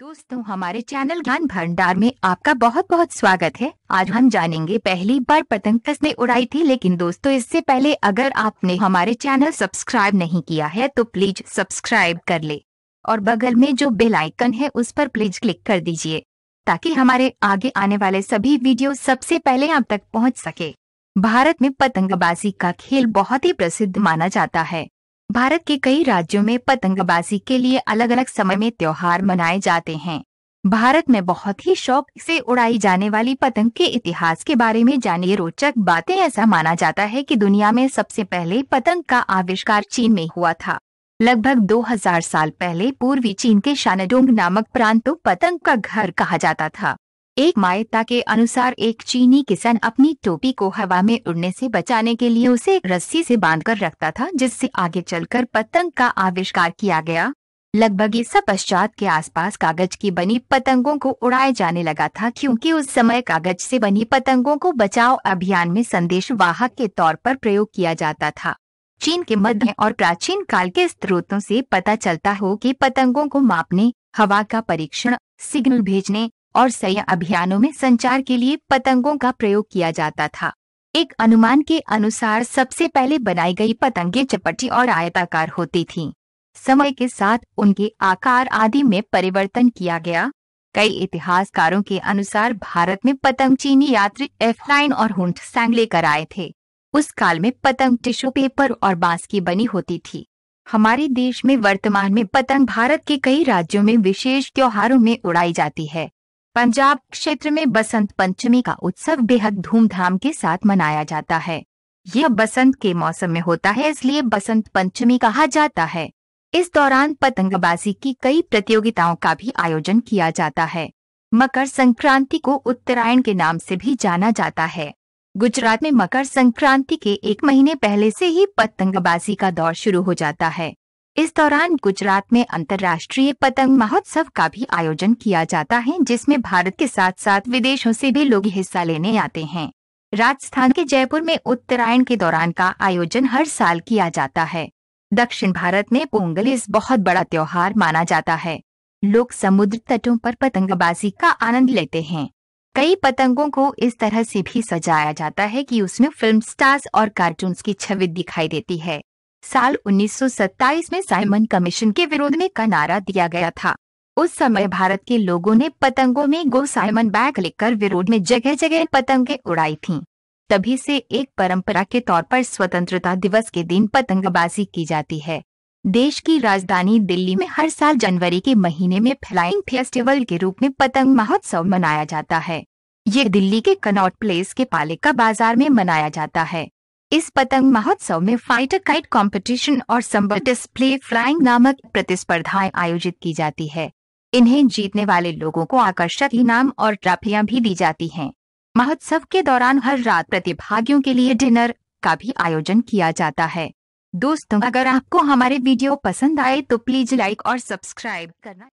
दोस्तों हमारे चैनल ज्ञान भंडार में आपका बहुत बहुत स्वागत है आज हम जानेंगे पहली बार पतंग किसने उड़ाई थी लेकिन दोस्तों इससे पहले अगर आपने हमारे चैनल सब्सक्राइब नहीं किया है तो प्लीज सब्सक्राइब कर ले और बगल में जो बेल आइकन है उस पर प्लीज क्लिक कर दीजिए ताकि हमारे आगे आने वाले सभी वीडियो सबसे पहले आप तक पहुँच सके भारत में पतंगबाजी का खेल बहुत ही प्रसिद्ध माना जाता है भारत के कई राज्यों में पतंगबाजी के लिए अलग अलग समय में त्योहार मनाए जाते हैं भारत में बहुत ही शौक से उड़ाई जाने वाली पतंग के इतिहास के बारे में जानिए रोचक बातें ऐसा माना जाता है कि दुनिया में सबसे पहले पतंग का आविष्कार चीन में हुआ था लगभग 2000 साल पहले पूर्वी चीन के शानडोंग नामक प्रांत को पतंग का घर कहा जाता था एक मायता के अनुसार एक चीनी किसान अपनी टोपी को हवा में उड़ने से बचाने के लिए उसे रस्सी से बांधकर रखता था जिससे आगे चलकर पतंग का आविष्कार किया गया लगभग इस पश्चात के आसपास कागज की बनी पतंगों को उड़ाए जाने लगा था क्योंकि उस समय कागज से बनी पतंगों को बचाओ अभियान में संदेश वाहक के तौर पर प्रयोग किया जाता था चीन के मध्य और प्राचीन काल के स्रोतों से पता चलता हो कि पतंगों को मापने हवा का परीक्षण सिग्नल भेजने और सैन्य अभियानों में संचार के लिए पतंगों का प्रयोग किया जाता था एक अनुमान के अनुसार सबसे पहले बनाई गई पतंगे चपटी और आयताकार होती थीं। समय के साथ उनके आकार आदि में परिवर्तन किया गया कई इतिहासकारों के अनुसार भारत में पतंग चीनी यात्री एफलाइन और हुंट सैंग लेकर आए थे उस काल में पतंग टिश्यू पेपर और बांस की बनी होती थी हमारे देश में वर्तमान में पतंग भारत के कई राज्यों में विशेष त्योहारों में उड़ाई जाती है पंजाब क्षेत्र में बसंत पंचमी का उत्सव बेहद धूमधाम के साथ मनाया जाता है यह बसंत के मौसम में होता है इसलिए बसंत पंचमी कहा जाता है इस दौरान पतंगबाजी की कई प्रतियोगिताओं का भी आयोजन किया जाता है मकर संक्रांति को उत्तरायण के नाम से भी जाना जाता है गुजरात में मकर संक्रांति के एक महीने पहले से ही पतंगबाजी का दौर शुरू हो जाता है इस दौरान गुजरात में अंतर्राष्ट्रीय पतंग महोत्सव का भी आयोजन किया जाता है जिसमें भारत के साथ साथ विदेशों से भी लोग हिस्सा लेने आते हैं राजस्थान के जयपुर में उत्तरायण के दौरान का आयोजन हर साल किया जाता है दक्षिण भारत में पोंगल इस बहुत बड़ा त्योहार माना जाता है लोग समुद्र तटों पर पतंगबाजी का आनंद लेते हैं कई पतंगों को इस तरह से भी सजाया जाता है कि उसमें फिल्म स्टार्स और कार्टून्स की छवि दिखाई देती है साल 1927 में साइमन कमीशन के विरोध में का नारा दिया गया था उस समय भारत के लोगों ने पतंगों में गो साइमन बैग लेकर विरोध में जगह जगह पतंगें उड़ाई थीं। तभी से एक परंपरा के तौर पर स्वतंत्रता दिवस के दिन पतंगबाजी की जाती है देश की राजधानी दिल्ली में हर साल जनवरी के महीने में फ्लाइंग फेस्टिवल के रूप में पतंग महोत्सव मनाया जाता है ये दिल्ली के कनॉट प्लेस के पालिका बाजार में मनाया जाता है इस पतंग महोत्सव में फाइटर काइट कंपटीशन और संबल डिस्प्ले फ्लाइंग नामक प्रतिस्पर्धाएं आयोजित की जाती है इन्हें जीतने वाले लोगों को आकर्षक इनाम और ट्रॉफियां भी दी जाती हैं महोत्सव के दौरान हर रात प्रतिभागियों के लिए डिनर का भी आयोजन किया जाता है दोस्तों अगर आपको हमारे वीडियो पसंद आए तो प्लीज लाइक और सब्सक्राइब करना